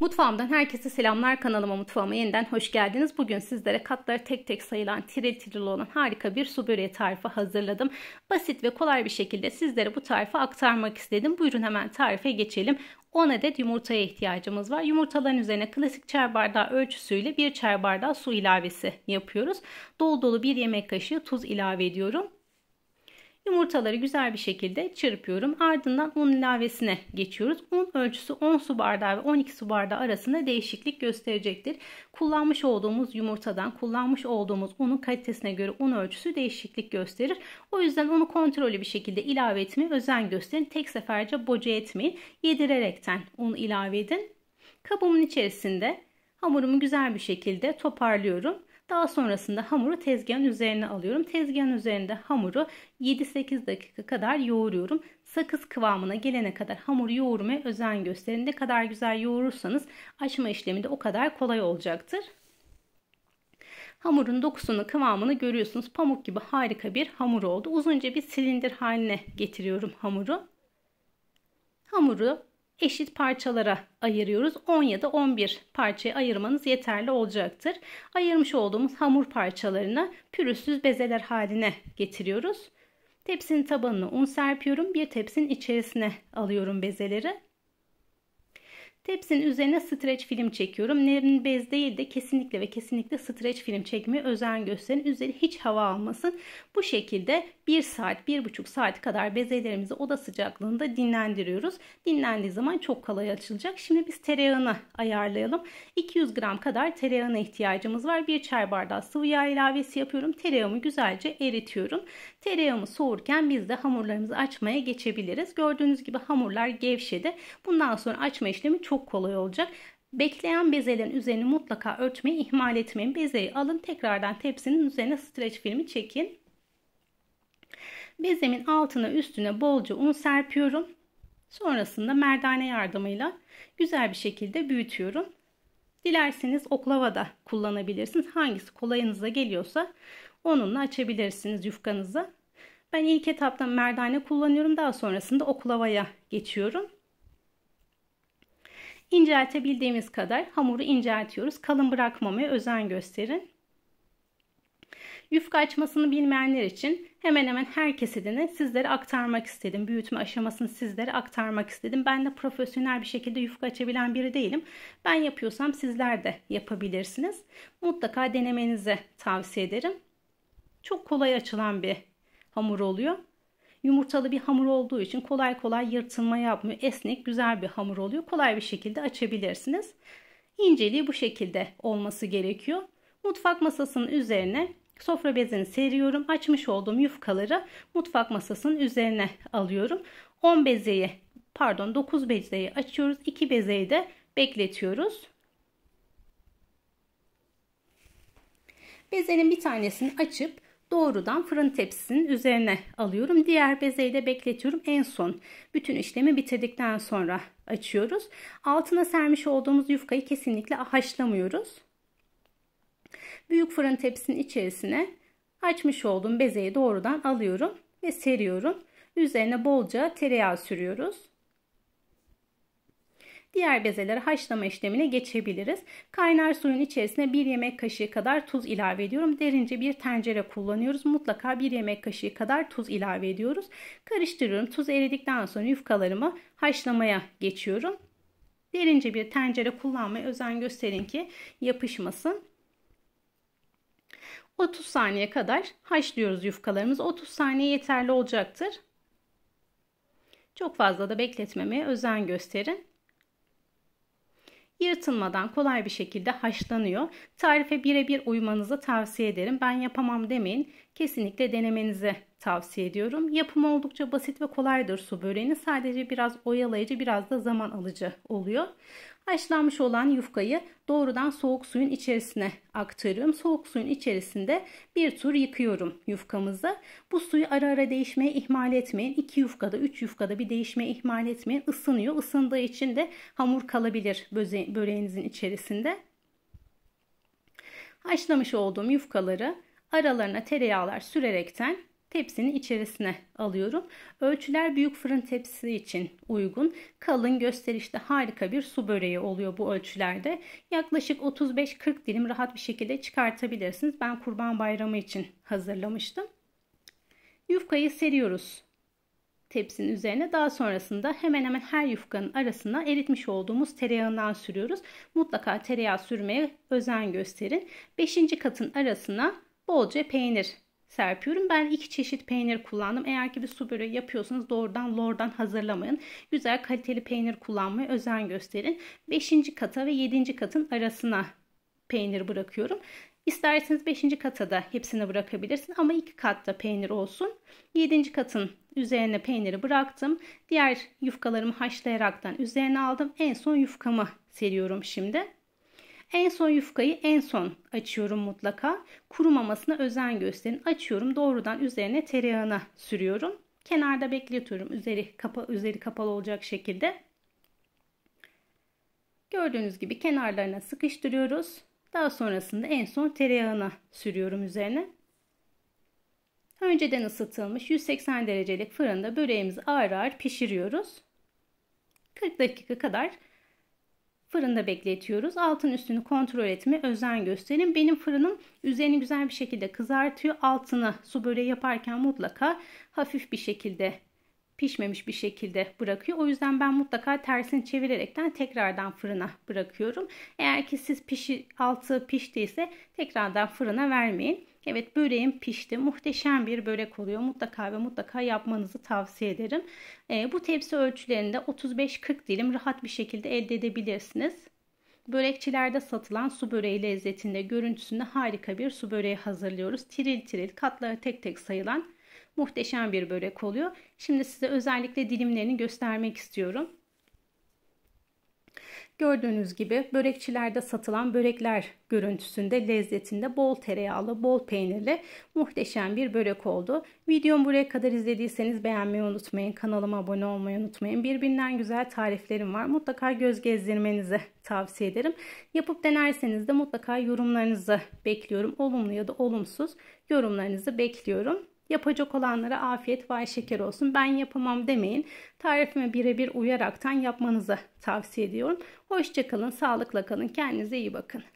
Mutfağımdan herkese selamlar kanalıma mutfağıma yeniden hoş geldiniz. Bugün sizlere katları tek tek sayılan tiril tiril olan harika bir su böreği tarifi hazırladım. Basit ve kolay bir şekilde sizlere bu tarifi aktarmak istedim. Buyurun hemen tarife geçelim. 10 adet yumurtaya ihtiyacımız var. Yumurtaların üzerine klasik çay bardağı ölçüsüyle 1 çay bardağı su ilavesi yapıyoruz. Dolu dolu 1 yemek kaşığı tuz ilave ediyorum. Yumurtaları güzel bir şekilde çırpıyorum. Ardından un ilavesine geçiyoruz. Un ölçüsü 10 su bardağı ve 12 su bardağı arasında değişiklik gösterecektir. Kullanmış olduğumuz yumurtadan kullanmış olduğumuz unun kalitesine göre un ölçüsü değişiklik gösterir. O yüzden onu kontrollü bir şekilde ilave etmeye özen gösterin. Tek seferce boca etmeyin. Yedirerekten un ilave edin. Kabımın içerisinde hamurumu güzel bir şekilde toparlıyorum. Daha sonrasında hamuru tezgahın üzerine alıyorum. Tezgahın üzerinde hamuru 7-8 dakika kadar yoğuruyorum. Sakız kıvamına gelene kadar hamuru yoğurmaya özen gösterin. Ne kadar güzel yoğurursanız açma işlemi de o kadar kolay olacaktır. Hamurun dokusunu, kıvamını görüyorsunuz. Pamuk gibi harika bir hamur oldu. Uzunca bir silindir haline getiriyorum hamuru. Hamuru eşit parçalara ayırıyoruz. 10 ya da 11 parçaya ayırmanız yeterli olacaktır. Ayırmış olduğumuz hamur parçalarını pürüzsüz bezeler haline getiriyoruz. Tepsinin tabanına un serpiyorum. Bir tepsinin içerisine alıyorum bezeleri. Tepsinin üzerine streç film çekiyorum. Nem bez değil de kesinlikle ve kesinlikle streç film çekmeye özen gösterin. Üzeri hiç hava almasın. Bu şekilde 1 saat, 1,5 saat kadar bezelerimizi oda sıcaklığında dinlendiriyoruz. Dinlendiği zaman çok kolay açılacak. Şimdi biz tereyağını ayarlayalım. 200 gram kadar tereyağına ihtiyacımız var. 1 çay bardağı sıvı yağ ilavesi yapıyorum. Tereyağımı güzelce eritiyorum. Tereyağımı soğurken biz de hamurlarımızı açmaya geçebiliriz. Gördüğünüz gibi hamurlar gevşedi. Bundan sonra açma işlemi çok çok kolay olacak. Bekleyen bezelerin üzerini mutlaka örtmeyi ihmal etmeyin. Bezeyi alın tekrardan tepsinin üzerine streç filmi çekin. Bezemin altına üstüne bolca un serpiyorum. Sonrasında merdane yardımıyla güzel bir şekilde büyütüyorum. Dilerseniz oklava da kullanabilirsiniz. Hangisi kolayınıza geliyorsa onunla açabilirsiniz yufkanızı. Ben ilk etapta merdane kullanıyorum. Daha sonrasında oklavaya geçiyorum. İnceltebildiğimiz kadar hamuru inceltiyoruz. Kalın bırakmamaya özen gösterin. Yufka açmasını bilmeyenler için hemen hemen her kesidini sizlere aktarmak istedim. Büyütme aşamasını sizlere aktarmak istedim. Ben de profesyonel bir şekilde yufka açabilen biri değilim. Ben yapıyorsam sizler de yapabilirsiniz. Mutlaka denemenizi tavsiye ederim. Çok kolay açılan bir hamur oluyor. Yumurtalı bir hamur olduğu için kolay kolay yırtılma yapmıyor. Esnek güzel bir hamur oluyor. Kolay bir şekilde açabilirsiniz. İnceliği bu şekilde olması gerekiyor. Mutfak masasının üzerine sofra bezini seriyorum. Açmış olduğum yufkaları mutfak masasının üzerine alıyorum. 10 bezeyi pardon 9 bezeyi açıyoruz. 2 bezeyi de bekletiyoruz. Bezenin bir tanesini açıp doğrudan fırın tepsisinin üzerine alıyorum. Diğer bezeyi de bekletiyorum. En son bütün işlemi bitirdikten sonra açıyoruz. Altına sermiş olduğumuz yufkayı kesinlikle haşlamıyoruz. Büyük fırın tepsisinin içerisine açmış olduğum bezeyi doğrudan alıyorum ve seriyorum. Üzerine bolca tereyağı sürüyoruz. Diğer bezeleri haşlama işlemine geçebiliriz. Kaynar suyun içerisine 1 yemek kaşığı kadar tuz ilave ediyorum. Derince bir tencere kullanıyoruz. Mutlaka 1 yemek kaşığı kadar tuz ilave ediyoruz. Karıştırıyorum. Tuz eridikten sonra yufkalarımı haşlamaya geçiyorum. Derince bir tencere kullanmaya özen gösterin ki yapışmasın. 30 saniye kadar haşlıyoruz yufkalarımız. 30 saniye yeterli olacaktır. Çok fazla da bekletmemeye özen gösterin yırtılmadan kolay bir şekilde haşlanıyor. Tarife birebir uymanızı tavsiye ederim. Ben yapamam demeyin. Kesinlikle denemenizi tavsiye ediyorum. Yapımı oldukça basit ve kolaydır su böreğini. Sadece biraz oyalayıcı, biraz da zaman alıcı oluyor. Haşlanmış olan yufkayı doğrudan soğuk suyun içerisine aktarıyorum. Soğuk suyun içerisinde bir tur yıkıyorum yufkamızı. Bu suyu ara ara değişmeye ihmal etmeyin. 2 yufkada 3 yufkada bir değişmeye ihmal etmeyin. Isınıyor. Isındığı için de hamur kalabilir böreğinizin içerisinde. Haşlamış olduğum yufkaları aralarına tereyağlar sürerekten tepsinin içerisine alıyorum. Ölçüler büyük fırın tepsisi için uygun. Kalın gösterişte harika bir su böreği oluyor bu ölçülerde. Yaklaşık 35-40 dilim rahat bir şekilde çıkartabilirsiniz. Ben kurban bayramı için hazırlamıştım. Yufkayı seriyoruz tepsinin üzerine daha sonrasında hemen hemen her yufkanın arasına eritmiş olduğumuz tereyağından sürüyoruz. Mutlaka tereyağı sürmeye özen gösterin. Beşinci katın arasına bolca peynir serpiyorum. Ben iki çeşit peynir kullandım. Eğer ki bir su böreği yapıyorsanız doğrudan lordan hazırlamayın. Güzel kaliteli peynir kullanmaya özen gösterin. Beşinci kata ve yedinci katın arasına peynir bırakıyorum. İsterseniz 5. kata da hepsini bırakabilirsin ama 2 katta peynir olsun. 7. katın üzerine peyniri bıraktım. Diğer yufkalarımı haşlayaraktan üzerine aldım. En son yufkamı seriyorum şimdi. En son yufkayı en son açıyorum mutlaka. Kurumamasına özen gösterin. Açıyorum doğrudan üzerine tereyağına sürüyorum. Kenarda bekletiyorum üzeri, kapa, üzeri kapalı olacak şekilde. Gördüğünüz gibi kenarlarına sıkıştırıyoruz. Daha sonrasında en son tereyağına sürüyorum üzerine. Önceden ısıtılmış 180 derecelik fırında böreğimizi ağır ağır pişiriyoruz. 40 dakika kadar Fırında bekletiyoruz. Altın üstünü kontrol etme özen gösterin. Benim fırınım üzerini güzel bir şekilde kızartıyor. Altını su böreği yaparken mutlaka hafif bir şekilde pişmemiş bir şekilde bırakıyor. O yüzden ben mutlaka tersini çevirerekten tekrardan fırına bırakıyorum. Eğer ki siz pişi, altı piştiyse tekrardan fırına vermeyin. Evet böreğim pişti. Muhteşem bir börek oluyor. Mutlaka ve mutlaka yapmanızı tavsiye ederim. E, bu tepsi ölçülerinde 35-40 dilim rahat bir şekilde elde edebilirsiniz. Börekçilerde satılan su böreği lezzetinde görüntüsünde harika bir su böreği hazırlıyoruz. Tiril tiril katları tek tek sayılan muhteşem bir börek oluyor. Şimdi size özellikle dilimlerini göstermek istiyorum. Gördüğünüz gibi börekçilerde satılan börekler görüntüsünde lezzetinde bol tereyağlı, bol peynirli muhteşem bir börek oldu. Videom buraya kadar izlediyseniz beğenmeyi unutmayın. Kanalıma abone olmayı unutmayın. Birbirinden güzel tariflerim var. Mutlaka göz gezdirmenizi tavsiye ederim. Yapıp denerseniz de mutlaka yorumlarınızı bekliyorum. Olumlu ya da olumsuz yorumlarınızı bekliyorum. Yapacak olanlara afiyet vay şeker olsun. Ben yapamam demeyin. Tarifime birebir uyaraktan yapmanızı tavsiye ediyorum. Hoşçakalın, sağlıkla kalın, kendinize iyi bakın.